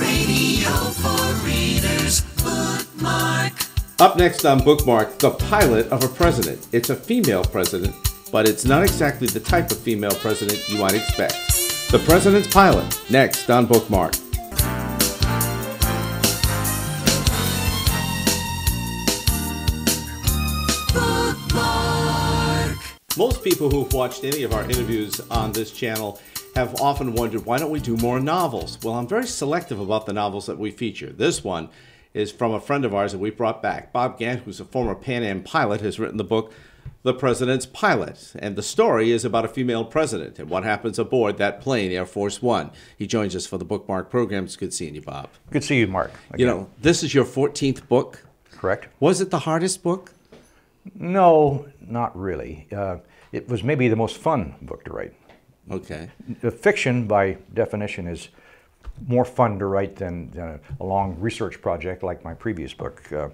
Radio for Readers Bookmark. Up next on Bookmark, the pilot of a president. It's a female president, but it's not exactly the type of female president you might expect. The President's Pilot, next on Bookmark. Bookmark. Most people who've watched any of our interviews on this channel have often wondered why don't we do more novels? Well, I'm very selective about the novels that we feature. This one is from a friend of ours that we brought back. Bob Gant, who's a former Pan Am pilot, has written the book The President's Pilot. And the story is about a female president and what happens aboard that plane, Air Force One. He joins us for the Bookmark program. It's good seeing you, Bob. Good to see you, Mark. Again. You know, this is your 14th book. Correct. Was it the hardest book? No, not really. Uh, it was maybe the most fun book to write. Okay. The fiction, by definition, is more fun to write than, than a long research project like my previous book, uh,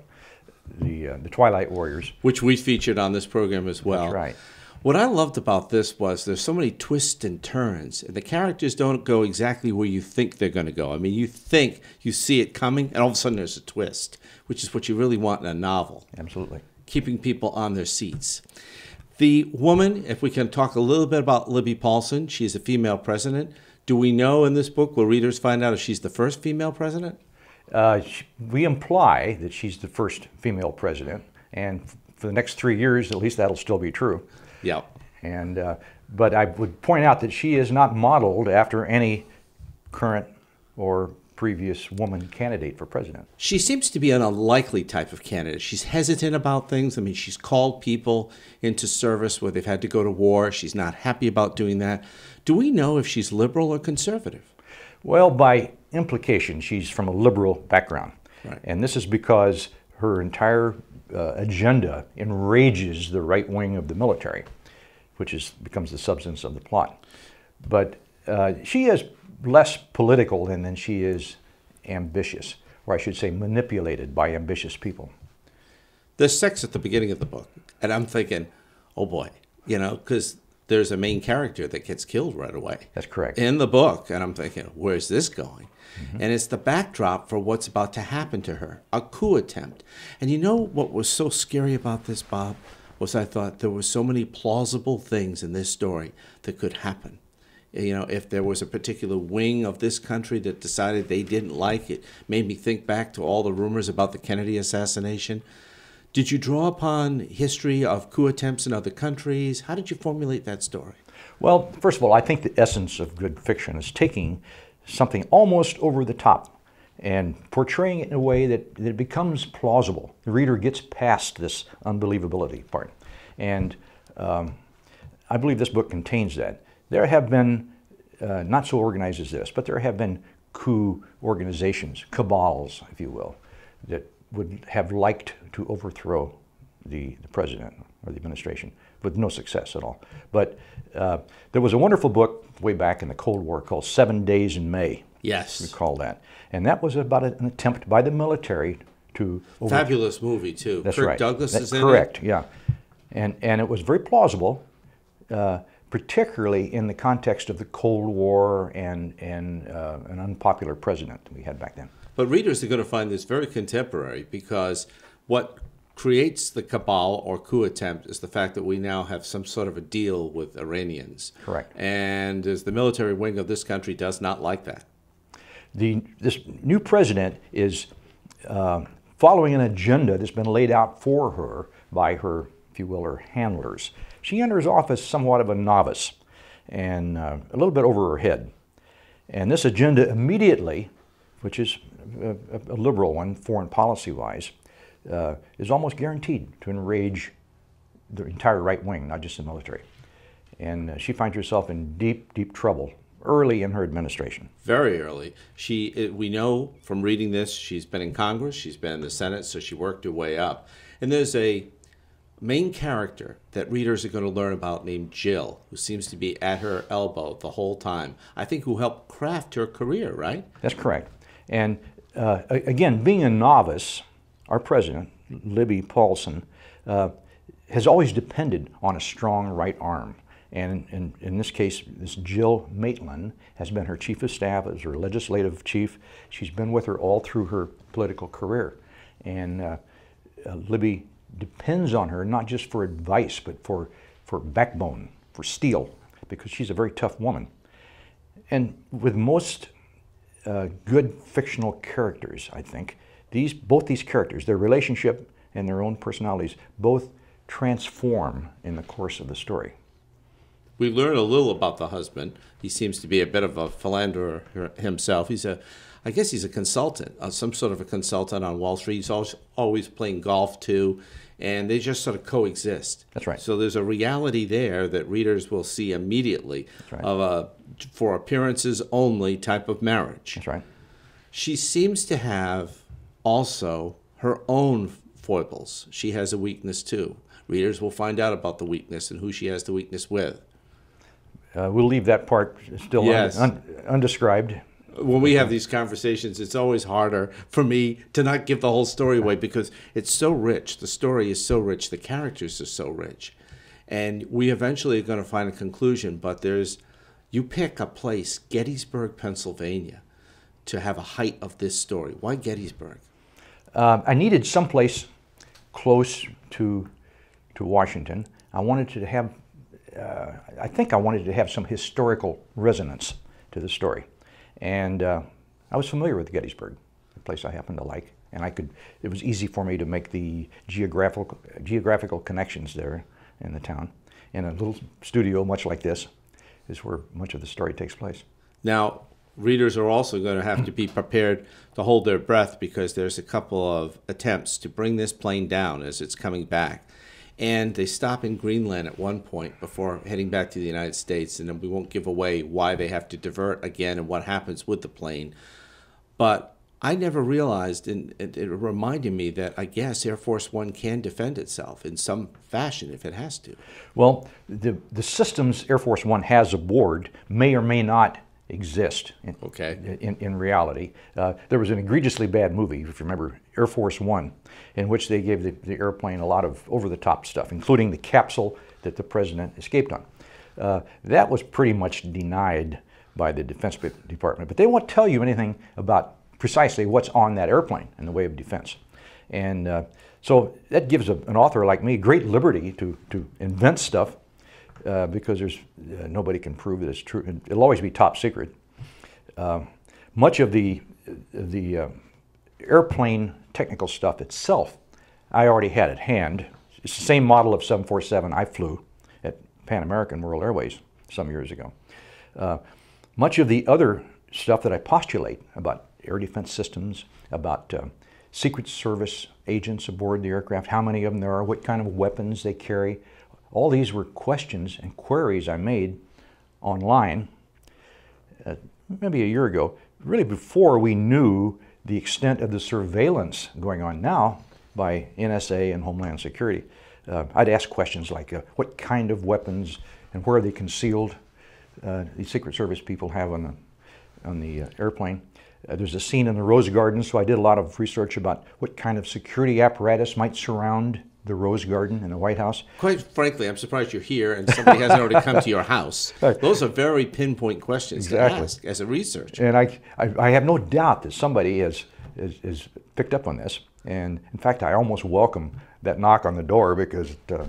the uh, the Twilight Warriors, which we featured on this program as well. That's right. What I loved about this was there's so many twists and turns, and the characters don't go exactly where you think they're going to go. I mean, you think you see it coming, and all of a sudden there's a twist, which is what you really want in a novel. Absolutely. Keeping people on their seats. The woman, if we can talk a little bit about Libby Paulson, she is a female president. Do we know in this book, will readers find out if she's the first female president? Uh, we imply that she's the first female president, and for the next three years, at least that'll still be true. Yeah. And uh, but I would point out that she is not modeled after any current or previous woman candidate for president. She seems to be an unlikely type of candidate. She's hesitant about things. I mean, she's called people into service where they've had to go to war. She's not happy about doing that. Do we know if she's liberal or conservative? Well, by implication, she's from a liberal background. Right. And this is because her entire uh, agenda enrages the right wing of the military, which is, becomes the substance of the plot. But uh, she is less political than, than she is ambitious, or I should say manipulated by ambitious people. There's sex at the beginning of the book, and I'm thinking, oh boy, you know, because there's a main character that gets killed right away. That's correct. In the book, and I'm thinking, where's this going? Mm -hmm. And it's the backdrop for what's about to happen to her a coup attempt. And you know what was so scary about this, Bob? Was I thought there were so many plausible things in this story that could happen you know, if there was a particular wing of this country that decided they didn't like it, made me think back to all the rumors about the Kennedy assassination. Did you draw upon history of coup attempts in other countries? How did you formulate that story? Well, first of all, I think the essence of good fiction is taking something almost over the top and portraying it in a way that, that becomes plausible. The reader gets past this unbelievability part. And um, I believe this book contains that. There have been, uh, not so organized as this, but there have been coup organizations, cabals, if you will, that would have liked to overthrow the, the president or the administration with no success at all. But uh, there was a wonderful book way back in the Cold War called Seven Days in May. Yes. Recall that. And that was about an attempt by the military to. Over- Fabulous movie, too. That's Kirk right. Douglas that, is correct, it. Correct, yeah. And, and it was very plausible. Uh, particularly in the context of the Cold War and, and uh, an unpopular president we had back then. But readers are going to find this very contemporary because what creates the cabal or coup attempt is the fact that we now have some sort of a deal with Iranians. Correct. And as the military wing of this country does not like that. The, this new president is uh, following an agenda that's been laid out for her by her if you will, her handlers. She enters office somewhat of a novice and uh, a little bit over her head. And this agenda immediately, which is a, a liberal one, foreign policy wise, uh, is almost guaranteed to enrage the entire right wing, not just the military. And uh, she finds herself in deep, deep trouble early in her administration. Very early. She, we know from reading this, she's been in Congress, she's been in the Senate, so she worked her way up. And there's a main character that readers are going to learn about named Jill, who seems to be at her elbow the whole time, I think who helped craft her career, right? That's correct. And uh, again, being a novice, our president, Libby Paulson, uh, has always depended on a strong right arm. And in, in, this case, this Jill Maitland has been her chief of staff, as her legislative chief. She's been with her all through her political career. And uh, uh Libby depends on her, not just for advice, but for, for backbone, for steel, because she's a very tough woman. And with most uh, good fictional characters, I think, these, both these characters, their relationship and their own personalities, both transform in the course of the story. We learn a little about the husband. He seems to be a bit of a philanderer himself. He's a I guess he's a consultant, uh, some sort of a consultant on Wall Street. He's always, always playing golf too, and they just sort of coexist. That's right. So there's a reality there that readers will see immediately right. of a for appearances only type of marriage. That's right. She seems to have also her own foibles. She has a weakness too. Readers will find out about the weakness and who she has the weakness with. Uh, we'll leave that part still yes. un- un- undescribed when we have these conversations, it's always harder for me to not give the whole story away because it's so rich. The story is so rich. The characters are so rich. And we eventually are going to find a conclusion, but there's, you pick a place, Gettysburg, Pennsylvania, to have a height of this story. Why Gettysburg? Uh, I needed someplace close to, to Washington. I wanted to have, uh, I think I wanted to have some historical resonance to the story. And uh, I was familiar with Gettysburg, a place I happened to like. And I could, it was easy for me to make the geographical, geographical connections there in the town. In a little studio much like this is where much of the story takes place. Now, readers are also going to have to be prepared to hold their breath because there's a couple of attempts to bring this plane down as it's coming back and they stop in Greenland at one point before heading back to the United States. And then we won't give away why they have to divert again and what happens with the plane. But I never realized, and it, it reminded me that I guess Air Force One can defend itself in some fashion if it has to. Well, the, the systems Air Force One has aboard may or may not exist in, okay. in, in reality. Uh, there was an egregiously bad movie, if you remember, Air Force One, in which they gave the, the airplane a lot of over the top stuff, including the capsule that the president escaped on. Uh, that was pretty much denied by the Defense Department, but they won't tell you anything about precisely what's on that airplane in the way of defense. And uh, so that gives a, an author like me great liberty to, to invent stuff uh, because there's uh, nobody can prove that it's true. it'll always be top secret. Um, much of the the uh, airplane technical stuff itself, I already had at hand. It's the same model of 747 I flew at Pan American World Airways some years ago. Uh, much of the other stuff that I postulate about air defense systems, about uh, Secret Service agents aboard the aircraft, how many of them there are, what kind of weapons they carry, all these were questions and queries I made online uh, maybe a year ago, really before we knew the extent of the surveillance going on now by NSA and Homeland Security. Uh, I'd ask questions like, uh, what kind of weapons and where are they concealed? Uh, the Secret Service people have on the, on the uh, airplane. Uh, there's a scene in the Rose Garden, so I did a lot of research about what kind of security apparatus might surround the Rose Garden in the White House. Quite frankly, I'm surprised you're here and somebody hasn't already come to your house. Those are very pinpoint questions exactly. to ask as a researcher. And I, I, I, have no doubt that somebody has, has, has, picked up on this. And in fact, I almost welcome that knock on the door because uh,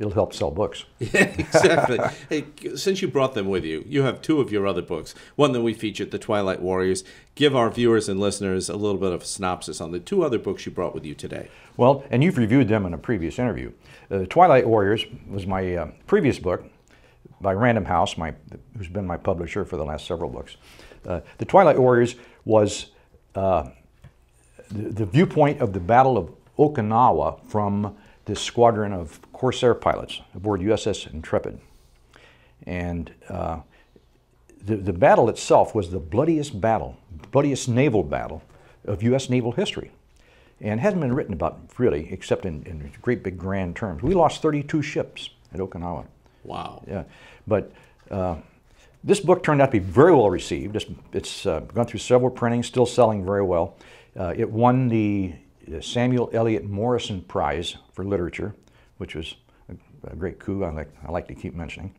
it'll help sell books. Yeah, exactly. hey, since you brought them with you, you have two of your other books. One that we featured, The Twilight Warriors. Give our viewers and listeners a little bit of a synopsis on the two other books you brought with you today. Well, and you've reviewed them in a previous interview. Uh, Twilight Warriors was my uh, previous book by Random House, my, who's been my publisher for the last several books. Uh, the Twilight Warriors was uh, the, the viewpoint of the Battle of Okinawa from this squadron of Corsair pilots aboard USS Intrepid. And uh, the, the battle itself was the bloodiest battle, bloodiest naval battle of U.S. naval history. And hasn't been written about really, except in, in great big grand terms. We lost 32 ships at Okinawa. Wow. Yeah. But uh, this book turned out to be very well received. It's, it's uh, gone through several printings, still selling very well. Uh, it won the uh, Samuel Eliot Morrison Prize for Literature which was a, a great coup I like, I like to keep mentioning.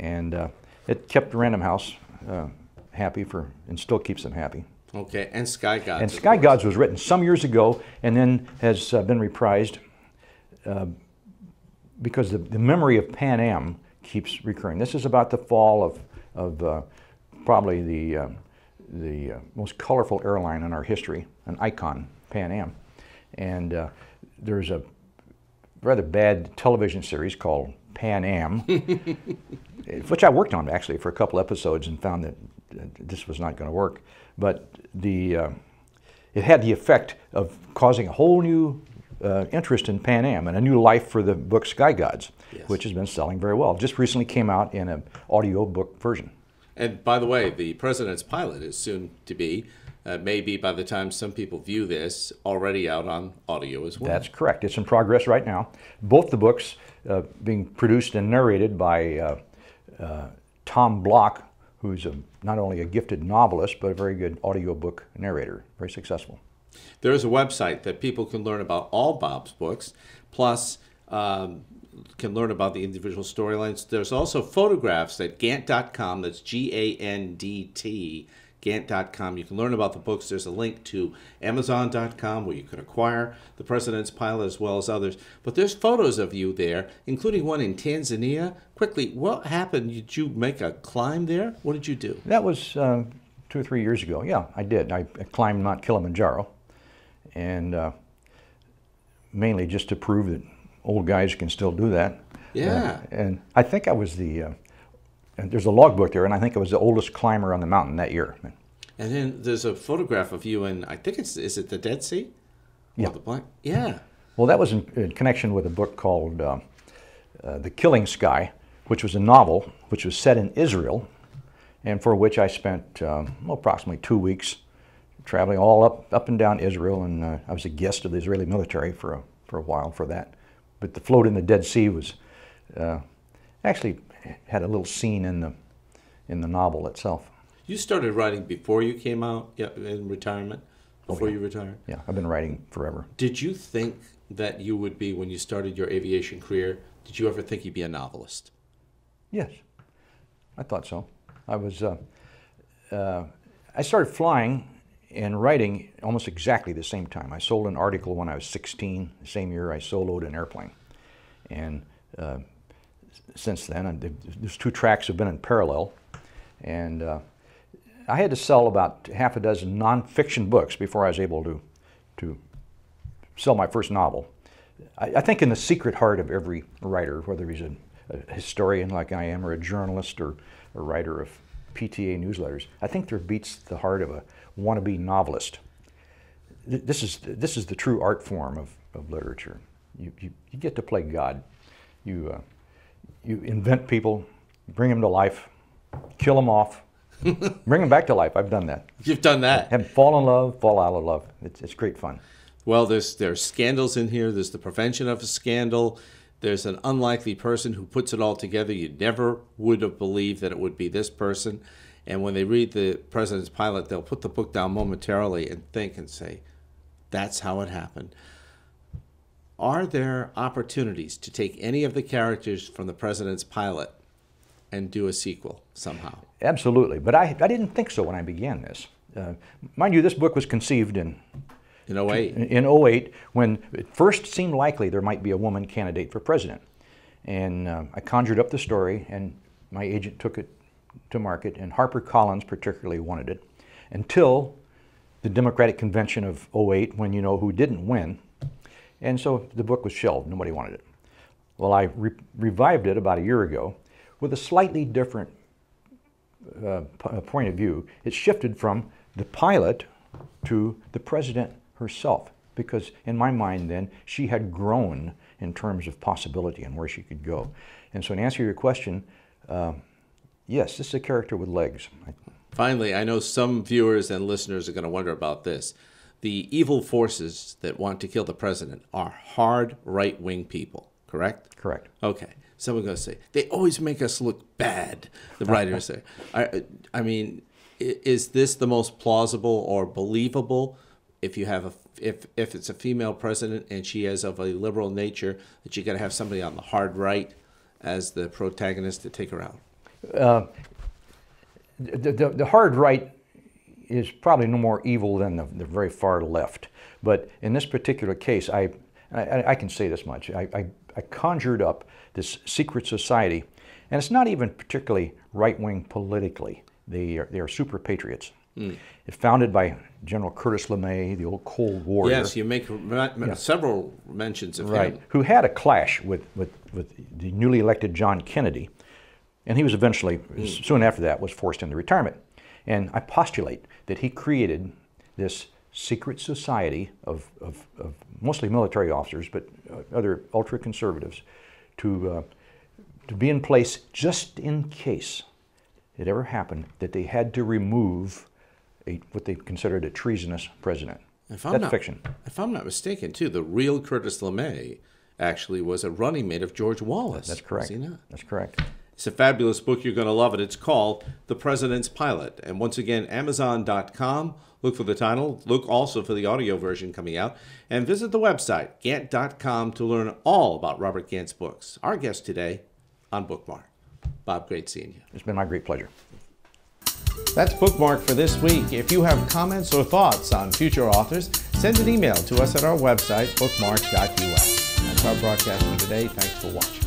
And uh, it kept Random House uh, happy for, and still keeps them happy. Okay, and Sky Gods. And Sky Gods was written some years ago and then has uh, been reprised uh, because the, the, memory of Pan Am keeps recurring. This is about the fall of, of uh, probably the, uh, the most colorful airline in our history, an icon, Pan Am. And there's a rather bad television series called Pan Am, which I worked on actually for a couple episodes and found that this was not going to work. But the uh, it had the effect of causing a whole new uh, interest in Pan Am and a new life for the book Sky Gods, yes. which has been selling very well. Just recently came out in an audio book version. And by the way, the president's pilot is soon to be uh, maybe by the time some people view this, already out on audio as well. That's correct. It's in progress right now. Both the books uh, being produced and narrated by uh, uh, Tom Block, who's a, not only a gifted novelist, but a very good audiobook narrator, very successful. There is a website that people can learn about all Bob's books, plus um, can learn about the individual storylines. There's also photographs at gant.com, That's G A N D T Gantt.com. You can learn about the books. There's a link to Amazon.com where you can acquire The President's Pilot as well as others. But there's photos of you there, including one in Tanzania. Quickly, what happened? Did you make a climb there? What did you do? That was uh, two or three years ago. Yeah, I did. I climbed Mount Kilimanjaro, and uh, mainly just to prove that old guys can still do that. Yeah. Uh, and I think I was the uh, and there's a logbook there, and I think I was the oldest climber on the mountain that year. And then there's a photograph of you, and I think it's is it the Dead Sea? Yeah. Yeah. Well, that was in, in, connection with a book called uh, uh, The Killing Sky, which was a novel which was set in Israel, and for which I spent uh, well, approximately two weeks traveling all up up and down Israel, and uh, I was a guest of the Israeli military for a, for a while for that. But the float in the Dead Sea was uh, actually had a little scene in the in the novel itself. You started writing before you came out yeah, in retirement, oh, before oh, yeah. you retired? Yeah, I've been writing forever. Did you think that you would be, when you started your aviation career, did you ever think you'd be a novelist? Yes, I thought so. I was, uh, uh, I started flying and writing almost exactly the same time. I sold an article when I was 16, the same year I soloed an airplane. And uh, since then. those two tracks have been in parallel. And uh, I had to sell about half a dozen nonfiction books before I was able to, to sell my first novel. I, I think in the secret heart of every writer, whether he's a, a historian like I am or a journalist or a writer of PTA newsletters, I think there beats the heart of a wannabe novelist. This is, this is the true art form of, of literature. You, you, you get to play God. You, uh, you invent people, bring them to life, kill them off, bring them back to life. I've done that. You've done that. And fall in love, fall out of love. It's, it's great fun. Well, there's there's scandals in here. There's the prevention of a scandal. There's an unlikely person who puts it all together. You never would have believed that it would be this person. And when they read the president's pilot, they'll put the book down momentarily and think and say, "That's how it happened." Are there opportunities to take any of the characters from the president's pilot and do a sequel somehow? Absolutely, but I, I didn't think so when I began this. Uh, mind you, this book was conceived in in 08. In 08, when it first seemed likely there might be a woman candidate for president. And uh, I conjured up the story, and my agent took it to market, and Harper Collins particularly wanted it until the Democratic Convention of 08, when you know who didn't win, and so the book was shelved. Nobody wanted it. Well, I re revived it about a year ago with a slightly different uh, uh, point of view. It shifted from the pilot to the president herself because in my mind then she had grown in terms of possibility and where she could go. And so in answer to your question, uh, yes, this is a character with legs. Finally, I know some viewers and listeners are going to wonder about this the evil forces that want to kill the president are hard right wing people, correct? Correct. Okay. Someone going to say, they always make us look bad, the writers say. I, I mean, is this the most plausible or believable if you have a if if it's a female president and she is of a liberal nature that you got to have somebody on the hard right as the protagonist to take her out uh, the, the, the, hard right is probably no more evil than the, the very far left. But in this particular case, I, I, I can say this much. I, I, I conjured up this secret society, and it's not even particularly right-wing politically. They are, they are super patriots. Mm. It's founded by General Curtis LeMay, the old Cold War. Yes, you make yeah. several mentions of right. him. Who had a clash with, with, with the newly elected John Kennedy, and he was eventually, mm. soon after that, was forced into retirement. And I postulate that he created this secret society of, of, of mostly military officers, but uh, other ultra conservatives, to, uh, to be in place just in case it ever happened that they had to remove a, what they considered a treasonous president. If I'm That's not, fiction. If I'm not mistaken, too, the real Curtis LeMay actually was a running mate of George Wallace. That's correct. That's correct. It's a fabulous book. You're going to love it. It's called The President's Pilot. And once again, Amazon.com. Look for the title. Look also for the audio version coming out. And visit the website, Gant.com, to learn all about Robert Gant's books. Our guest today on Bookmark. Bob, great seeing you. It's been my great pleasure. That's Bookmark for this week. If you have comments or thoughts on future authors, send an email to us at our website, bookmark.us. That's our broadcast for today. Thanks for watching.